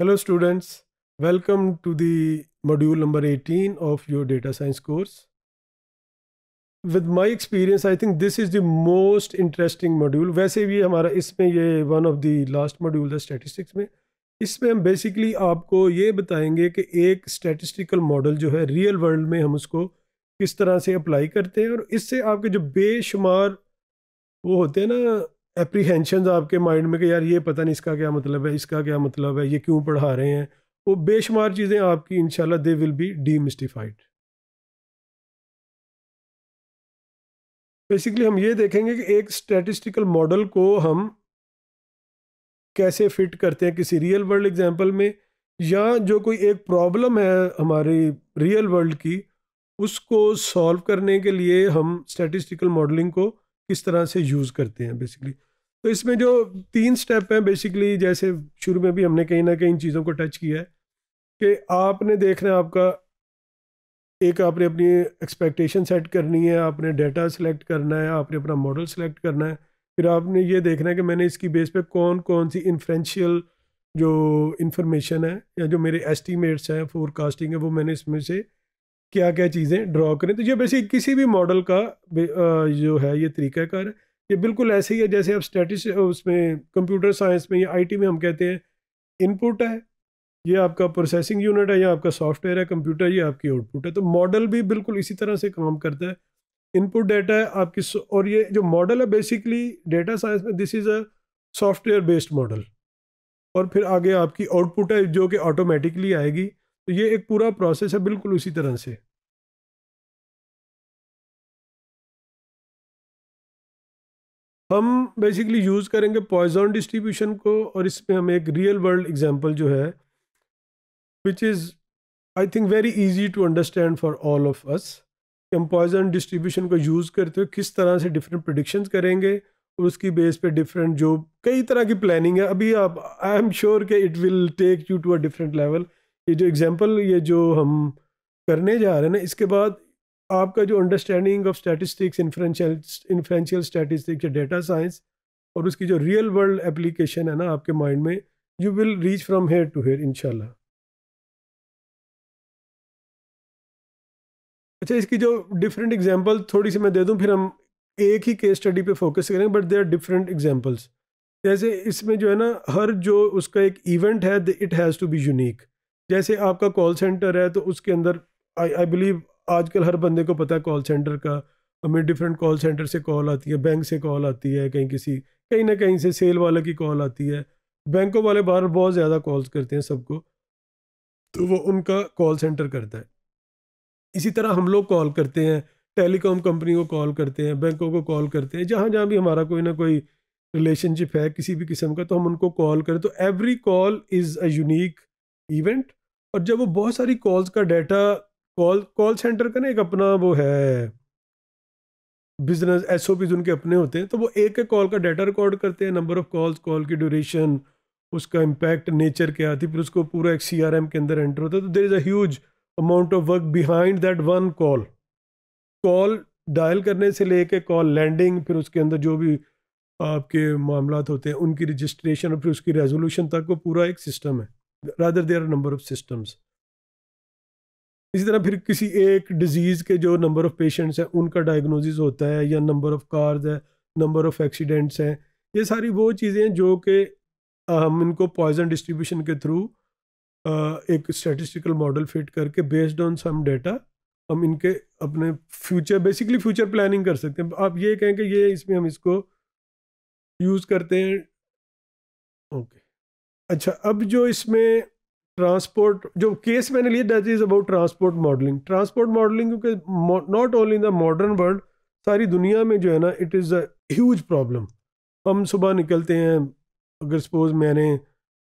Hello students, welcome to the module number 18 of your data science course. With my experience, I think this is the most interesting module. वैसे भी हमारा इसमें ये one of the last module है statistics में इसमें हम basically आपको ये बताएंगे कि एक statistical model जो है real world में हम उसको किस तरह से अप्लाई करते हैं और इससे आपके जो बेशुमार वो होते हैं ना एप्रीहेंशन आपके माइंड में कि यार ये पता नहीं इसका क्या मतलब है इसका क्या मतलब है ये क्यों पढ़ा रहे हैं वो बेशुमार चीज़ें आपकी इन they will be demystified basically हम ये देखेंगे कि एक स्टैटिस्टिकल मॉडल को हम कैसे फिट करते हैं किसी रियल वर्ल्ड एग्जांपल में या जो कोई एक प्रॉब्लम है हमारी रियल वर्ल्ड की उसको सॉल्व करने के लिए हम स्टैटिस्टिकल मॉडलिंग को किस तरह से यूज़ करते हैं बेसिकली तो इसमें जो तीन स्टेप हैं बेसिकली जैसे शुरू में भी हमने कहीं ना कहीं इन चीज़ों को टच किया है कि आपने देखना है आपका एक आपने अपनी एक्सपेक्टेशन सेट करनी है आपने डाटा सेलेक्ट करना है आपने अपना मॉडल सेलेक्ट करना है फिर आपने ये देखना है कि मैंने इसकी बेस पे कौन कौन सी इन्फ्रेंशियल जो इन्फॉर्मेशन है या जो मेरे एस्टीमेट्स हैं फोरकास्टिंग है वो मैंने इसमें से क्या क्या चीज़ें ड्रॉ करें तो ये वैसे किसी भी मॉडल का जो है ये तरीक़ाकार है ये बिल्कुल ऐसे ही है जैसे आप स्टैटिस उसमें कंप्यूटर साइंस में या आईटी में हम कहते हैं इनपुट है ये आपका प्रोसेसिंग यूनिट है या आपका सॉफ्टवेयर है कंप्यूटर ये आपकी आउटपुट है तो मॉडल भी बिल्कुल इसी तरह से काम करता है इनपुट डाटा है आपकी और ये जो मॉडल है बेसिकली डेटा साइंस में this is a software based model और फिर आगे आपकी आउटपुट है जो कि ऑटोमेटिकली आएगी तो ये एक पूरा प्रोसेस है बिल्कुल उसी तरह से हम बेसिकली यूज़ करेंगे पॉइजन डिस्ट्रीब्यूशन को और इसमें हम एक रियल वर्ल्ड एग्जांपल जो है which is I think very easy to understand for all of us कि हम पॉइजन डिस्ट्रीब्यूशन को यूज़ करते हुए किस तरह से डिफरेंट प्रडिक्शंस करेंगे और उसकी बेस पे डिफरेंट जो कई तरह की प्लानिंग है अभी आप आई एम श्योर के it will take you to a different level ये जो एग्जाम्पल ये जो हम करने जा रहे हैं ना इसके बाद आपका जो understanding of statistics inferential inferential statistics या डेटा साइंस और उसकी जो रियल वर्ल्ड एप्लीकेशन है ना आपके माइंड में you will reach from here to here इनशाला अच्छा इसकी जो डिफरेंट एग्जाम्पल थोड़ी सी मैं दे दूँ फिर हम एक ही केस स्टडी पे फोकस करेंगे but they are different examples जैसे इसमें जो है ना हर जो उसका एक इवेंट है it has to be unique जैसे आपका कॉल सेंटर है तो उसके अंदर आई आई बिलीव आजकल हर बंदे को पता है कॉल सेंटर का हमें डिफरेंट कॉल सेंटर से कॉल आती है बैंक से कॉल आती है कहीं किसी कहीं ना कहीं से सेल वाले की कॉल आती है बैंकों वाले बाहर बहुत ज़्यादा कॉल्स करते हैं सबको तो वो उनका कॉल सेंटर करता है इसी तरह हम लोग कॉल करते हैं टेलीकॉम कंपनी को कॉल करते हैं बैंकों को कॉल करते हैं जहाँ जहाँ भी हमारा कोई ना कोई रिलेशनशिप है किसी भी किस्म का तो हम उनको कॉल करें तो every call is a unique event और जब वो बहुत सारी कॉल्स का डाटा कॉल कॉल सेंटर का ना एक अपना वो है बिजनेस एस उनके अपने होते हैं तो वो एक एक कॉल का डाटा रिकॉर्ड करते हैं नंबर ऑफ कॉल्स कॉल की ड्यूरेशन उसका इम्पैक्ट नेचर क्या थी फिर उसको पूरा एक सी के अंदर एंटर होता है तो there is a amount of work behind that one call call dial करने से लेके कॉल लैंडिंग फिर उसके अंदर जो भी आपके मामला होते हैं उनकी रजिस्ट्रेशन और फिर उसकी रेजोल्यूशन तक वो पूरा एक सिस्टम है rather there number of systems इसी तरह फिर किसी एक डिजीज़ के जो नंबर ऑफ पेशेंट्स हैं उनका डायग्नोसिस होता है या नंबर ऑफ कार्स है नंबर ऑफ एक्सीडेंट्स हैं ये सारी वो चीज़ें हैं जो कि हम इनको पॉइजन डिस्ट्रीब्यूशन के थ्रू एक स्टैटिस्टिकल मॉडल फिट करके बेस्ड ऑन सम डेटा हम इनके अपने फ्यूचर बेसिकली फ्यूचर प्लानिंग कर सकते हैं आप ये कहें कि ये इसमें हम इसको यूज़ करते हैं ओके okay. अच्छा अब जो इसमें ट्रांसपोर्ट जो केस मैंने लिया that is about transport modelling transport modelling क्योंकि not only in the modern world सारी दुनिया में जो है ना it is a huge problem हम सुबह निकलते हैं अगर सपोज मैंने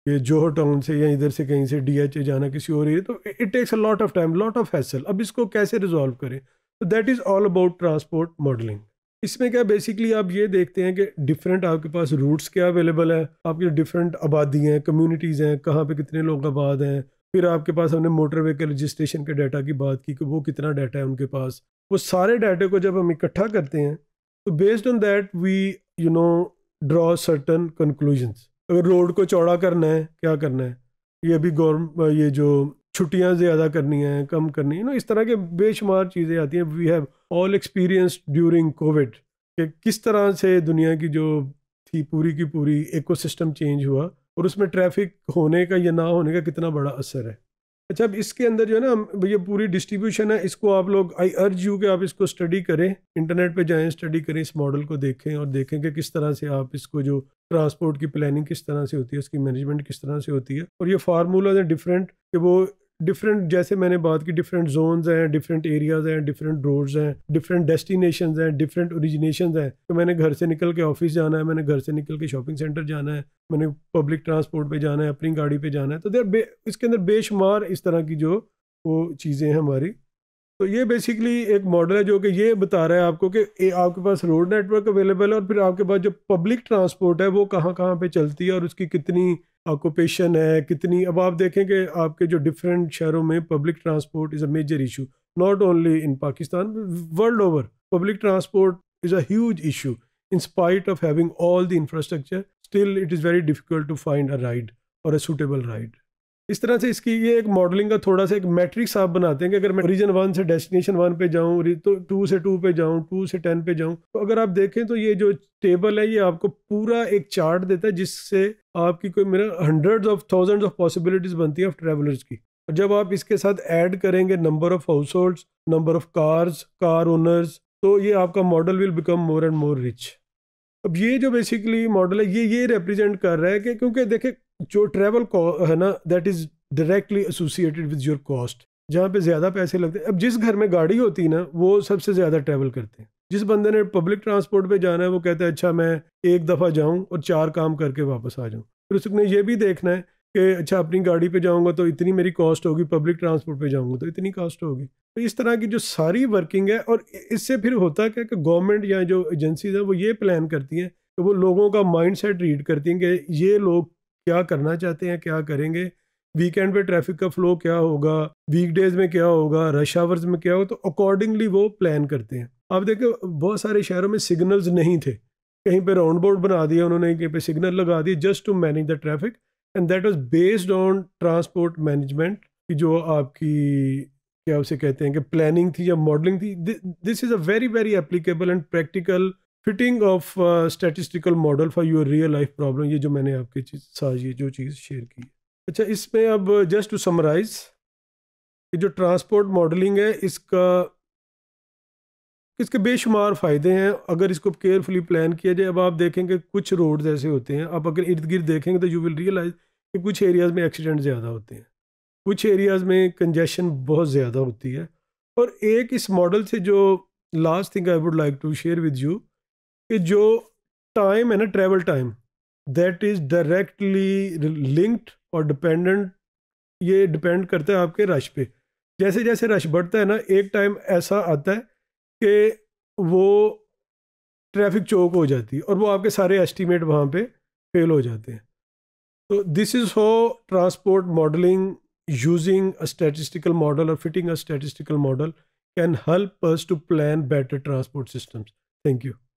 ये जोहर टाउन से या इधर से कहीं से डी एच ए जाना किसी और एरिया तो it takes a lot of time lot of hassle अब इसको कैसे रिजॉल्व करें तो that is all about transport modelling इसमें क्या बेसिकली आप ये देखते हैं कि डिफरेंट आपके पास रूट्स क्या अवेलेबल है आपकी डिफरेंट आबादी हैं कम्युनिटीज़ हैं कहाँ पे कितने लोग आबाद हैं फिर आपके पास हमने मोटर व्हीकल रजिस्ट्रेशन के डाटा की बात की कि वो कितना डाटा है उनके पास वो सारे डाटे को जब हम इकट्ठा करते हैं तो based on that we you know draw certain conclusion अगर रोड को चौड़ा करना है क्या करना है ये अभी गवर्नमेंट ये जो छुट्टियाँ ज़्यादा करनी हैं कम करनी है ना इस तरह के बेशुमार चीज़ें आती हैं we have all experience during Covid कि किस तरह से दुनिया की जो थी पूरी की पूरी इकोसिस्टम चेंज हुआ और उसमें ट्रैफिक होने का या ना होने का कितना बड़ा असर है अच्छा अब इसके अंदर जो है ना ये पूरी डिस्ट्रीब्यूशन है इसको आप लोग आई अर्ज यू कि आप इसको स्टडी करें इंटरनेट पे जाएं स्टडी करें इस मॉडल को देखें और देखें कि किस तरह से आप इसको जो ट्रांसपोर्ट की प्लानिंग किस तरह से होती है उसकी मैनेजमेंट किस तरह से होती है और ये फार्मूलाज हैं डिफरेंट कि वो डिफरेंट जैसे मैंने बात की डिफरेंट जोन्स हैं डिफरेंट एरियाज हैं डिफरेंट रोड्स हैं डिफरेंट डेस्टिनेशन हैं डिफरेंट ओरिजिनेशन हैं तो मैंने घर से निकल के ऑफिस जाना है मैंने घर से निकल के शॉपिंग सेंटर जाना है मैंने पब्लिक ट्रांसपोर्ट पे जाना है अपनी गाड़ी पे जाना है तो देर बे इसके अंदर बेशुमार इस तरह की जो वो चीज़ें हैं हमारी तो ये बेसिकली एक मॉडल है जो कि ये बता रहा है आपको कि आपके पास रोड नेटवर्क अवेलेबल है और फिर आपके पास जो पब्लिक ट्रांसपोर्ट है वो कहाँ कहाँ पे चलती है और उसकी कितनी ऑक्यूपेशन है कितनी अब आप देखें कि आपके जो डिफरेंट शहरों में public transport is a major issue not only in Pakistan world over public transport is an issue in spite of having all the infrastructure still it is very difficult to find a ride और a suitable ride इस तरह से इसकी ये एक modelling का थोड़ा सा एक मैट्रिक्स आप बनाते हैं कि अगर मैं रीजन वन से डेस्टिनेशन वन पे जाऊँ तो टू से टू पे जाऊँ टू से टेन पे जाऊँ तो अगर आप देखें तो ये जो टेबल है ये आपको पूरा एक चार्ट देता है जिससे आपकी कोई मेरा hundred of thousand of possibilities बनती है ऑफ ट्रेवलर्स की और जब आप इसके साथ ऐड करेंगे number of household number of cars car owners तो ये आपका model will become more and more rich अब ये जो बेसिकली मॉडल है ये ये रिप्रेजेंट कर रहा है कि क्योंकि देखिए जो ट्रैवल है ना that is directly associated with your cost जहाँ पे ज़्यादा पैसे लगते हैं अब जिस घर में गाड़ी होती है ना वो सबसे ज़्यादा ट्रैवल करते हैं जिस बंदे ने पब्लिक ट्रांसपोर्ट पे जाना है वो कहता है अच्छा मैं एक दफ़ा जाऊँ और चार काम करके वापस आ जाऊँ फिर उसने ये भी देखना है कि अच्छा अपनी गाड़ी पे जाऊँगा तो इतनी मेरी कॉस्ट होगी पब्लिक ट्रांसपोर्ट पे जाऊँगा तो इतनी कॉस्ट होगी तो इस तरह की जो सारी वर्किंग है और इससे फिर होता क्या कि गवर्नमेंट या जो एजेंसीज है वो ये प्लान करती हैं कि वो लोगों का माइंड सेट रीड करती हैं कि ये लोग क्या करना चाहते हैं क्या करेंगे वीकेंड पे ट्रैफिक का फ्लो क्या होगा वीकडेज में क्या होगा रश आवर्स में क्या होगा तो अकॉर्डिंगली वो प्लान करते हैं अब देखो बहुत सारे शहरों में सिग्नल्स नहीं थे कहीं पे राउंड बोर्ड बना दिया उन्होंने कहीं पे सिग्नल लगा दिए just to manage the traffic and that was based on transport management की जो आपकी क्या उसे कहते हैं कि प्लानिंग थी या मॉडलिंग थी this is a very very applicable and practical fitting of statistical model for your real life problem ये जो मैंने आपके चीज साथ ये जो चीज़ शेयर की अच्छा इसमें अब जस्ट टू समराइज ये जो ट्रांसपोर्ट मॉडलिंग है इसका इसके बेशुमार फ़ायदे हैं अगर इसको केयरफुली प्लान किया जाए अब आप देखेंगे कुछ रोड्स ऐसे होते हैं आप अगर इर्द गिर्द देखेंगे तो यू विल रियलाइज कि कुछ एरियाज़ में एक्सीडेंट ज़्यादा होते हैं कुछ एरियाज़ में कंजेशन बहुत ज़्यादा होती है और एक इस मॉडल से जो last thing I would like to share with you कि जो टाइम है ना travel time that is directly linked और डिपेंडेंट ये डिपेंड करता है आपके रश पे जैसे जैसे रश बढ़ता है ना एक टाइम ऐसा आता है कि वो ट्रैफिक चौक हो जाती है और वो आपके सारे एस्टीमेट वहाँ पे फेल हो जाते हैं तो this is how transport modelling using a statistical model और fitting a statistical model can help us to plan better transport systems thank you